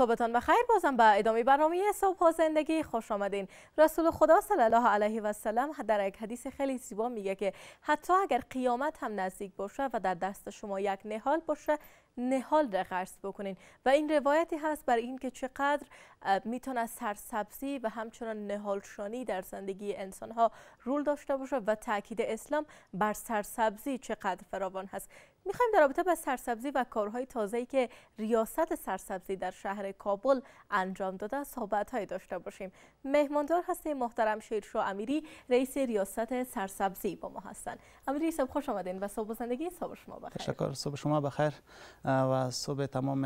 صبحتان بخیر بازم به با ادامه برنامه صبح زندگی خوش آمدین رسول خدا صلی الله علیه و سلم در یک حدیث خیلی زیبا میگه که حتی اگر قیامت هم نزدیک باشه و در دست شما یک نهال باشه نهال را قرض بکنین و این روایتی هست بر این که چقدر میتونه سرسبزی و همچنان نهالشانی در زندگی انسان ها رول داشته باشه و تاکید اسلام بر سرسبزی چقدر فراوان هست میخوایم در رابطه با سرسبزی و کارهای تازه‌ای که ریاست سرسبزی در شهر کابل انجام داده صحبت‌های داشته باشیم مهماندار هستیم محترم شیرشو امیری رئیس ریاست سرسبزی با ما هستند امیری صاحب خوش آمدین و صبح زندگی صبح شما بخیر تشکر صبح شما بخیر و صبح تمام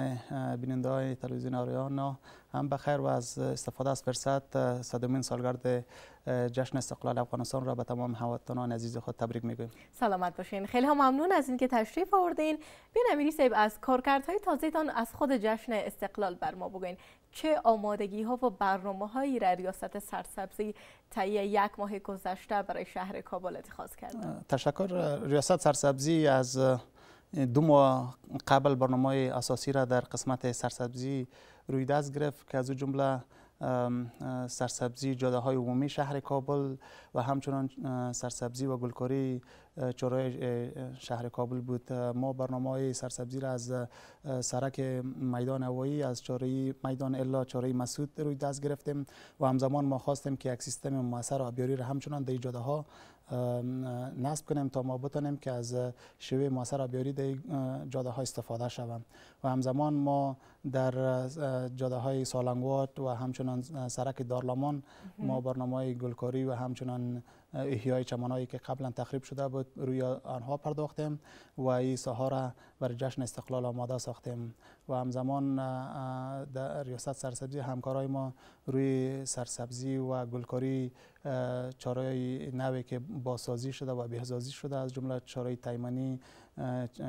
بیننده های تلویزیون آریانا هم بخیر و از استفاده از فرصت صدومین سالگرد جشن استقلال افغانستان را به تمام هموطنان عزیز خود تبریک میگویم سلامت باشین خیلی هم ممنون از اینکه تشریف آوردین بین امیری سیب از کارکردهای تان از خود جشن استقلال بر ما بگوین چه آمادگی ها و برنامه هایی را ریاست سرسبزی طی یک ماه گذشته برای شهر کابل اتخاذ کرد. تشکر ریاست سرسبزی از دو ماه قبل برنامه اساسی را در قسمت سرسبزی روی دست گرفت که از جمله سرسبزی جاده های عمومی شهر کابل و همچنان سرسبزی و گلکاری چرای شهر کابل بود ما برنامه سرسبزی را از سرک میدان هوایی از چاره میدان الا چاره مسعود روی دست گرفتیم و همزمان ما خواستیم که یک سیستم موثر آبیاری را همچنان در جاده ها نصب کنیم تا ما بتانیم که از شیوه موثر آبیاری در جاده ها استفاده شویم و همزمان ما در جاده های سالنگوات و همچنان سرک دارلامان ما برنامه های گلکاری و همچنان احیای چمنایی که قبلا تخریب شده بود روی آنها پرداختیم و این سهارا را بر جشن استقلال آماده ساختیم و همزمان در ریاست سرسبزی همکارای ما روی سرسبزی و گلکاری چارای نوی که باسازی شده و بهزازی شده از جمله چارای تایمنی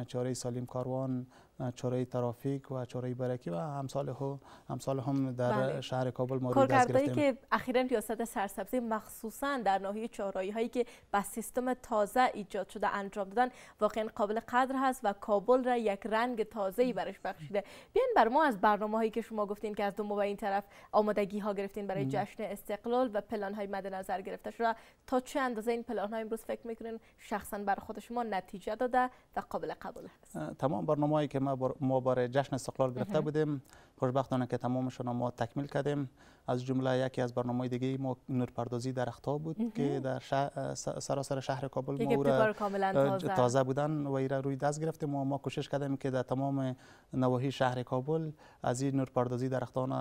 چاره سالیم کاروان چاره ترافیک و چاره برکی و همسال هم همسال هم در بله. شهر کابل مورد دست گرفتیم که اخیرا ریاست سرسبزی مخصوصا در ناحیه چارهایی هایی که با سیستم تازه ایجاد شده انجام دادن واقعا قابل قدر هست و کابل را یک رنگ تازه ای برش بخشیده بیان بر ما از برنامه هایی که شما گفتین که از دو و این طرف آمادگی ها گرفتین برای جشن استقلال و پلان های مد نظر گرفته شده تا چه اندازه این پلان ها امروز فکر میکنین شخصا بر خود شما نتیجه داده تمام قبل قبول هست تمام برنامه‌ای که ما, برای جشن استقلال گرفته بودیم خوشبختانه که تمامشون ما تکمیل کردیم از جمله یکی از برنامه دیگه ما نورپردازی درختها بود که در سراسر شهر کابل ما را تازه. بودن و ایره روی دست گرفتیم و ما کوشش کردیم که در تمام نواحی شهر کابل از این نورپردازی درختان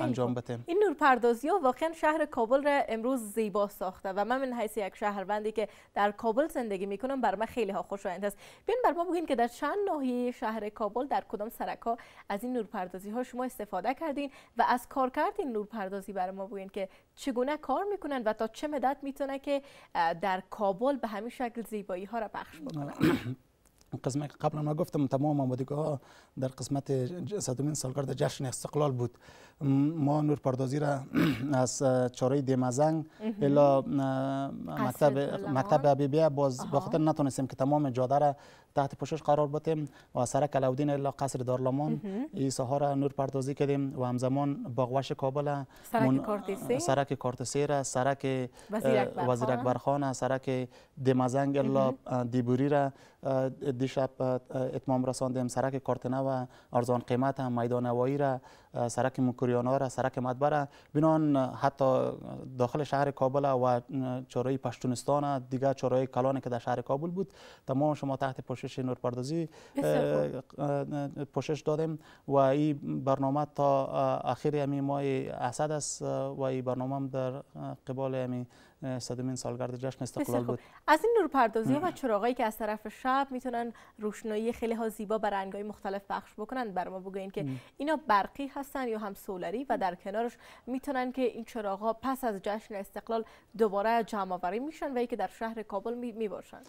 انجام بدیم این نورپردازی ها واقعا شهر کابل را امروز زیبا ساخته و من من حیث یک شهروندی که در کابل زندگی میکنم بر من خیلی ها خوشایند است بیان بر ما بگین که در چند ناحیه شهر کابل در کدام سرک ها از این نورپردازی ها شما استفاده کردین و از کارکرد این نور پردازی برای ما بگوین که چگونه کار میکنن و تا چه مدت میتونه که در کابل به همین شکل زیبایی ها را پخش بکنن قسمت قبلا ما گفتم تمام آمادگاه در قسمت صدومین سالگرد جشن استقلال بود ما نور پردازی را از چاره دیمزنگ الا مکتب مکتب عبیبیه باز با خاطر نتونستیم که تمام جاده را تحت پوشش قرار بدیم و سرک علاودین الا قصر دارلمان این را نور پردازی کردیم و همزمان باغوش کابل سرک کارتسی سرک کارتسی را سرک وزیر اکبر خان سرک دمزنگ الا دیبوری را دیشب اتمام رساندیم سرک کارتنه و ارزان قیمت هم میدان نوایی را سرک مکریانا را سرک مدبر بینان حتی داخل شهر کابل و چارای پشتونستان دیگر چارای کلانی که در شهر کابل بود تمام شما تحت پوشش پوشش نورپردازی پوشش دادیم و این برنامه تا آخر همین یعنی ماه اسد است و این برنامه هم در قبال همین یعنی صدمین سالگرد جشن استقلال بود از این نور ها و چراغایی که از طرف شب میتونن روشنایی خیلی ها زیبا بر رنگای مختلف پخش بکنن بر ما بگوین که اینا برقی هستن یا هم سولری و در کنارش میتونن که این چراغ ها پس از جشن استقلال دوباره جمع آوری میشن و ای که در شهر کابل میباشن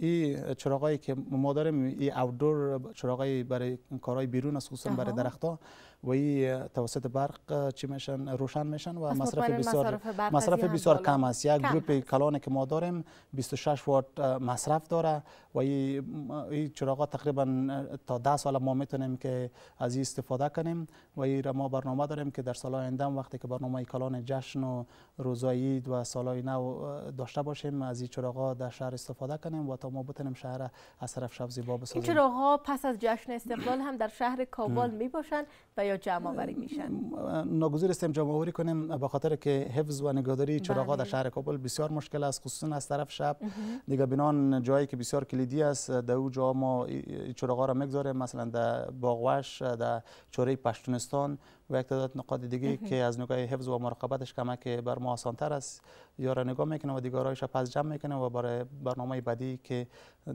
این چراغایی که ما داریم این آوتدور چراغای برای کارهای بیرون خصوصا برای درختها و توسط برق چی میشن روشن میشن و مصرف بسیار مصرف بسیار کم است یک گروپ کلان که ما داریم 26 وات مصرف داره و این چراغا تقریبا تا 10 سال ما میتونیم که از این استفاده کنیم و این ما برنامه داریم که در سال آینده وقتی که برنامه کلان جشن و روزایی و سالهای نو داشته باشیم از این چراغا در شهر استفاده کنیم و تا ما بتونیم شهر از طرف شب زیبا بسازیم این چراغا پس از جشن استقلال هم در شهر کابل می و یا جمع آوری میشن ناگزیر آوری کنیم به خاطر که حفظ و نگهداری چراغا در بله. شهر کابل بسیار مشکل است خصوصا از طرف شب دیگر بینان جایی که بسیار کلیدی است در جا ما چراغا را میگذاریم مثلا در باغوش در چوره پشتونستان و یک تعداد نقاط دیگه که از نگاه حفظ و مراقبتش که بر ما آسانتر است یا را نگاه میکنه و دیگارایش را پس جمع میکنه و برای برنامه بعدی که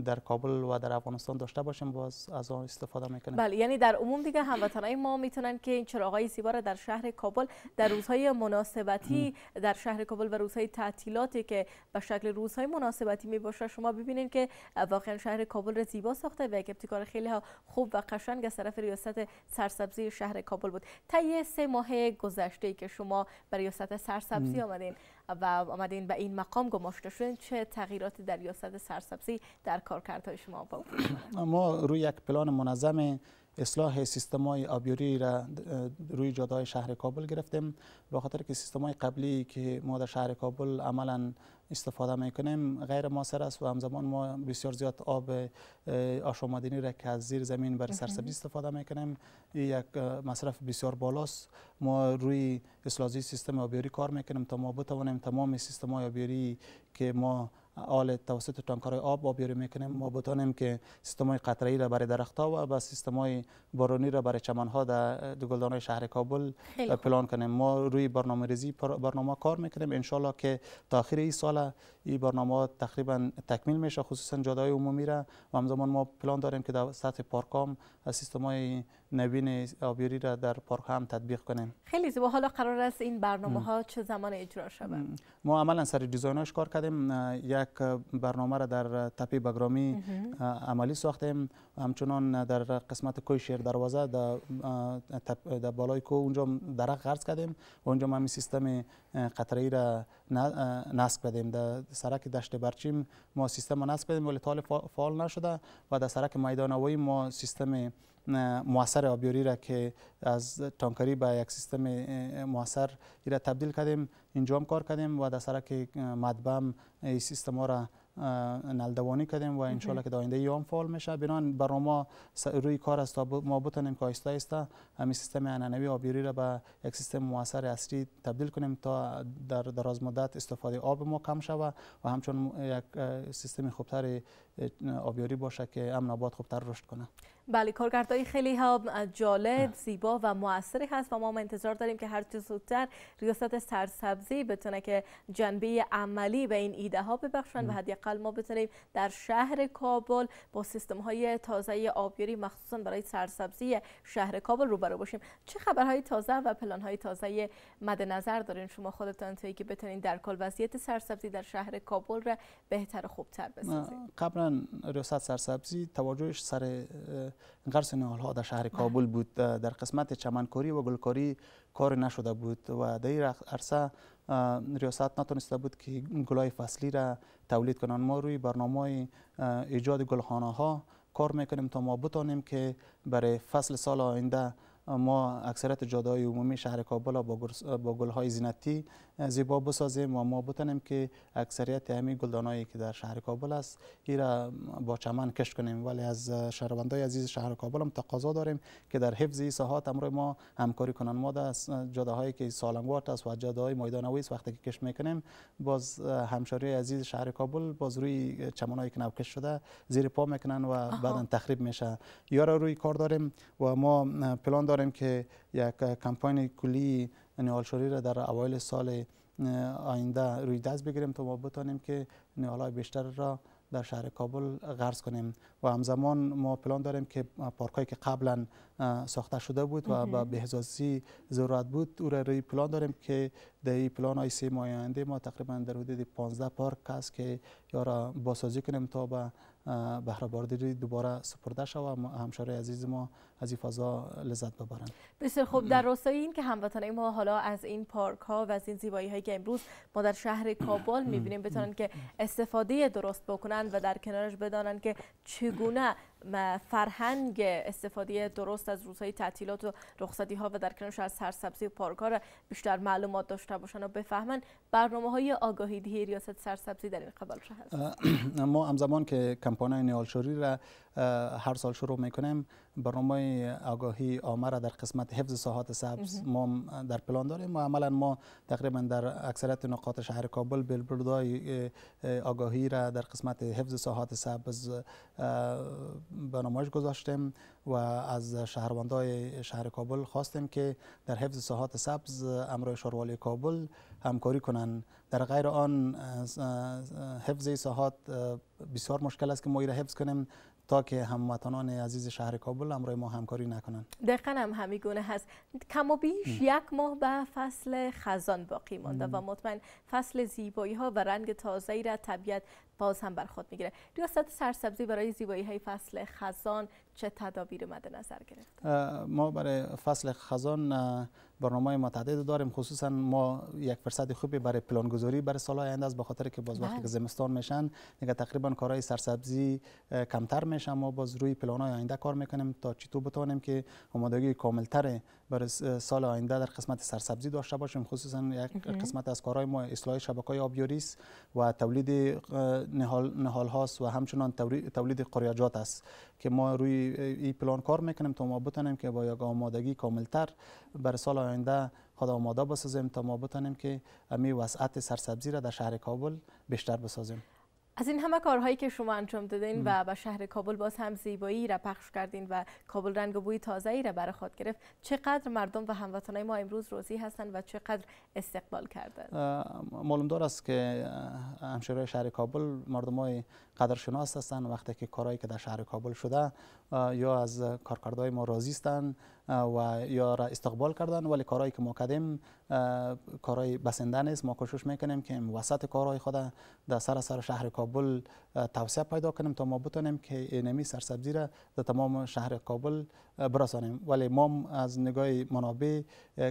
در کابل و در افغانستان داشته باشیم باز از آن استفاده میکنه بله یعنی در عموم دیگه هموطنای ما میتونن که این چراغای زیبا در شهر کابل در روزهای مناسبتی در شهر کابل و روزهای تعطیلاتی که به شکل روزهای مناسبتی می شما ببینین که واقعا شهر کابل را زیبا ساخته و یک ابتکار خیلی خوب و قشنگ از طرف ریاست سرسبزی شهر کابل بود طی سه ماه گذشته که شما به ریاست سرسبزی آمدین و آمدین به این مقام گماشته شدین چه تغییرات در ریاست سرسبزی در کارکردهای شما با ما روی یک پلان منظم اصلاح های آبیوری را روی جادای شهر کابل گرفتیم به خاطر که های قبلی که ما در شهر کابل عملا استفاده میکنیم غیر ماسر است و همزمان ما بسیار زیاد آب آشامدینی را که از زیر زمین بر سرسبزی استفاده میکنیم این یک مصرف بسیار بالاست ما روی اصلاحی سیستم آبیاری کار میکنیم تا ما بتوانیم تمام سیستم های آبیاری که ما آل توسط تانکرهای آب آبیاری میکنیم ما بتانیم که سیستم های قطره را برای ها و با سیستم های بارانی را برای چمن ها در گلدان شهر کابل پلان کنیم ما روی برنامه ریزی برنامه کار میکنیم انشالله که تا آخر این سال این برنامه تقریبا تکمیل میشه خصوصا های عمومی را و همزمان ما پلان داریم که در سطح پارکام سیستم های نوین آبیاری را در پارک هم تطبیق کنیم خیلی زیبا حالا قرار است این برنامه ها چه زمان اجرا شود ما عملا سر دیزایناش کار کردیم یک برنامه را در تپی بگرامی عملی ساختیم همچنان در قسمت کوی شیر دروازه در, در بالای کو اونجا درخت غرض کردیم و اونجا ما سیستم قطری را نصب کردیم در سرک دشت برچیم ما سیستم نصب کردیم ولی تال فعال نشده و در سرک میدان ما سیستم موثر آبیاری را که از تانکری به یک سیستم موثر را تبدیل کردیم اینجا هم کار کردیم و در سرک مدبم این سیستم ها را نلدوانی کردیم و انشالله که داینده آینده یام فعال میشه بر ما روی کار است تا ما بتونیم که آیسته آیسته همین سیستم انانوی آبیاری را به یک سیستم موثر اصلی تبدیل کنیم تا در دراز مدت استفاده آب ما کم شود و همچون یک سیستم خوبتر آبیاری باشه که امن خوبتر رشد کنه بله کارگردانی خیلی هم جالب زیبا و موثری هست و ما هم انتظار داریم که هر چه زودتر ریاست سرسبزی بتونه که جنبه عملی به این ایده ها ببخشن و حداقل ما بتونیم در شهر کابل با سیستم های تازه آبیاری مخصوصا برای سرسبزی شهر کابل روبرو باشیم چه خبرهای تازه و پلان های تازه مد نظر دارین شما خودتان توی که بتونین در کل وضعیت سرسبزی در شهر کابل را بهتر و خوبتر بسازید قبلا ریاست سرسبزی توجهش سر غرسن ها در شهر بله. کابل بود در قسمت چمنکاری و گلکاری کار نشده بود و در این عرصه ریاست نتونسته بود که گلای فصلی را تولید کنن ما روی برنامه ایجاد گلخانه ها کار میکنیم تا ما بتانیم که برای فصل سال آینده ما اکثرت های عمومی شهر کابل را با های زینتی زیبا بسازیم و ما بتنیم که اکثریت همین گلدانایی که در شهر کابل است این را با چمن کشت کنیم ولی از شهروندای عزیز شهر کابل هم تقاضا داریم که در حفظ این ساحات امر ما همکاری کنند ما در جاده هایی که سالنگوارت است و جاده های میدان وقتی که کش میکنیم باز همشاری عزیز شهر کابل باز روی چمنایی که نوکش شده زیر پا میکنن و بعدا تخریب میشه یا روی کار داریم و ما پلان داریم که یک کمپاین کلی نیالشوری را در اوایل سال آینده روی دست بگیریم تا ما بتانیم که نیالای بیشتر را در شهر کابل غرض کنیم و همزمان ما پلان داریم که پارک که قبلا ساخته شده بود و به بهزازی ضرورت بود او را روی پلان داریم که در این پلان های سه ماه آینده ما تقریبا در حدود 15 پارک هست که یا را بازسازی کنیم تا به بهره برداری دوباره سپرده شو و همشاره عزیز ما از این فضا لذت ببرند بسیار خوب در راستای این که هموطنان ما حالا از این پارک ها و از این زیبایی هایی که امروز ما در شهر کابل میبینیم بتونن که استفاده درست بکنن و در کنارش بدانند که چگونه فرهنگ استفاده درست از روزهای تعطیلات و رخصتی ها و در کنارش از سرسبزی و پارک بیشتر معلومات داشته باشن و بفهمن برنامه های آگاهی دهی ریاست سرسبزی در این قبل شهر ما همزمان که کمپانه نیالشوری را هر سال شروع میکنیم برنامه آگاهی عامه را در قسمت حفظ ساحات سبز ما در پلان داریم و عملا ما تقریبا در اکثرت نقاط شهر کابل بلبردهای آگاهی را در قسمت حفظ ساحات سبز به نمایش گذاشتیم و از شهروندای شهر کابل خواستیم که در حفظ ساحات سبز امرای شاروالی کابل همکاری کنند در غیر آن حفظ ساحات بسیار مشکل است که ما را حفظ کنیم تا که هموطنان عزیز شهر کابل امروی ما همکاری نکنند دقیقا هم همین گونه هست کم و بیش یک ماه به فصل خزان باقی مانده و مطمئن فصل زیبایی ها و رنگ تازه ای را طبیعت باز هم بر خود میگیره ریاست سرسبزی برای زیبایی های فصل خزان چه تدابیر مد نظر گرفت ما برای فصل خزان برنامه متعدد داریم خصوصا ما یک فرصت خوبی برای پلان گذاری برای سال آینده است به خاطر که باز وقتی که بله. زمستان میشن دیگه تقریبا کارهای سرسبزی کمتر میشن ما باز روی پلان های آینده کار میکنیم تا چطور بتوانیم که آمادگی کاملتر برای سال آینده در قسمت سرسبزی داشته باشیم خصوصا یک قسمت از کارهای ما اصلاح شبکه‌های آبیاری است و تولید نهال, نهال هاست و همچنان تولید قریاجات است که ما روی این پلان کار میکنیم تا ما بتونیم که با یک آمادگی کاملتر برای سال آینده خدا آماده بسازیم تا ما بتانیم که امی وسعت سرسبزی را در شهر کابل بیشتر بسازیم از این همه کارهایی که شما انجام دادین و به شهر کابل باز هم زیبایی را پخش کردین و کابل رنگ و بوی ای را برای خود گرفت چقدر مردم و هموطنای ما امروز روزی هستند و چقدر استقبال کردند معلوم دار است که همشهرهای شهر کابل مردمای قدرشناس هستند وقتی که کارهایی که در شهر کابل شده یا از کارکردهای ما راضی هستند و یا را استقبال کردن ولی کارهایی که ما کردیم کارهای بسنده نیست ما کوشش میکنیم که وسط کارهای خود در سراسر شهر کابل توسعه پیدا کنیم تا ما بتونیم که اینمی سرسبزی را در تمام شهر کابل برسانیم ولی ما از نگاه منابع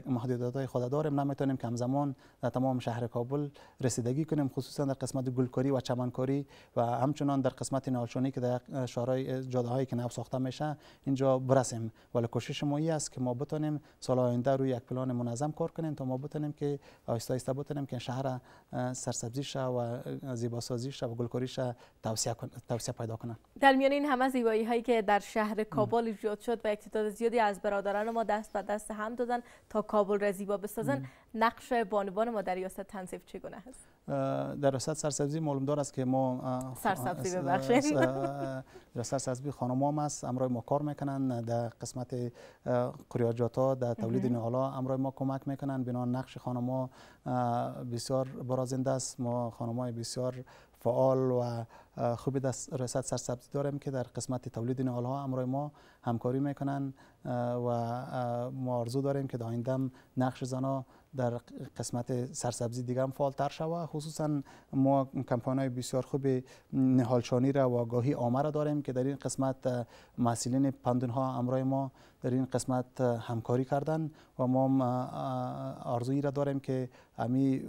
محدودیت های خود داریم نمیتونیم که همزمان در تمام شهر کابل رسیدگی کنیم خصوصا در قسمت گلکاری و چمنکاری و همچنین همچنان در قسمت نالشونی که در شهرهای جاده هایی که نو ساخته میشه اینجا برسیم ولی کوشش ما است که ما بتونیم سال آینده روی یک پلان منظم کار کنیم تا ما بتونیم که آهسته آهسته بتونیم که شهر سرسبزی شه و سازی شه و گلکاری شه توسعه پیدا کنه در میان این همه زیبایی هایی که در شهر کابل ایجاد شد و یک زیادی از برادران ما دست به دست هم دادن تا کابل را زیبا بسازن نقش بانوان ما در ریاست چگونه است در رسد سرسبزی معلوم دار است که ما سرسبزی ببخشید در سرسبزی خانم هم است امرای ما کار میکنن در قسمت قریاجات ها در تولید نهالا امرای ما کمک میکنن بنا نقش خانم ها بسیار برازنده است ما خانم های بسیار فعال و خوب دست ریاست سرسبزی داریم که در قسمت تولید نهال ها امرای ما همکاری میکنن و ما آرزو داریم که در نقش زنها در قسمت سرسبزی دیگه هم فعالتر شوه خصوصا ما های بسیار خوب نهالشانی را و آگاهی آمه را داریم که در این قسمت محصیلین پندون ها امرای ما در این قسمت همکاری کردن و ما آرزویی را داریم که امی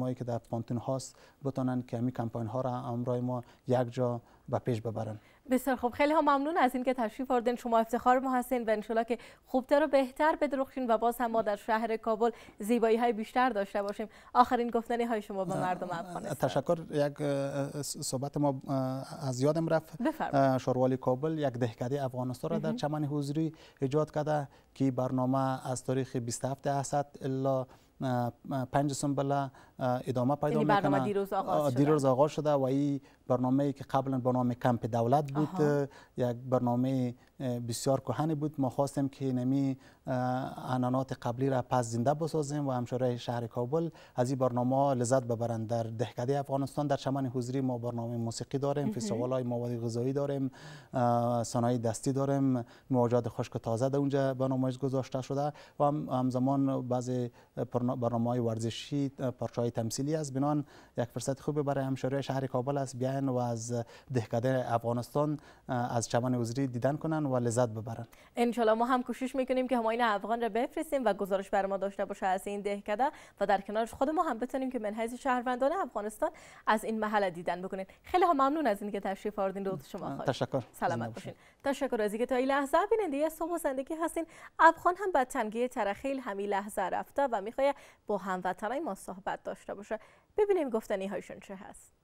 هایی که در پانتون هاست بتانند که امی کمپاین ها را امرای ما یک جا به پیش ببرند بسیار خوب خیلی ها ممنون از اینکه تشریف آوردین شما افتخار ما هستین و انشالله که خوبتر و بهتر بدرخشین و باز هم ما در شهر کابل زیبایی های بیشتر داشته باشیم آخرین گفتنی های شما به مردم افغانستان تشکر یک صحبت ما از یادم رفت شوروالی کابل یک دهکده افغانستان را در چمن حضوری ایجاد کرده که برنامه از تاریخ 27 اسد الا پنج سنبله ادامه پیدا میکنه یعنی برنامه دیروز آغاز شده, و این برنامه که قبلا به نام کمپ دولت بود یک برنامه بسیار کهنه بود ما خواستیم که نمی انانات قبلی را پس زنده بسازیم و همشاره شهر کابل از این برنامه لذت ببرند در دهکده افغانستان در چمن حضوری ما برنامه موسیقی داریم فیستوال های مواد غذایی داریم صنایع دستی داریم مواجهات خشک تازه در اونجا به نمایش گذاشته شده و هم همزمان بعض برنامه های ورزشی های تمثیلی است بنان یک فرصت خوب برای همشاره شهر کابل است بیان و از دهکده افغانستان از چمن حضوری دیدن کنن و لذت ببرن ان ما هم کوشش میکنیم که آین افغان را بفرستیم و گزارش بر ما داشته باشه از این دهکده و در کنار خود ما هم بتونیم که منحیز شهروندان افغانستان از این محل دیدن بکنین خیلی ها ممنون از اینکه تشریف آوردین روز شما خواهد تشکر سلامت باشین تشکر از اینکه تا این لحظه بیننده صبح و زندگی هستین افغان هم به تنگی ترخیل همین لحظه رفته و میخواد با هموطنای ما صحبت داشته باشه ببینیم گفتنی هایشون چه هست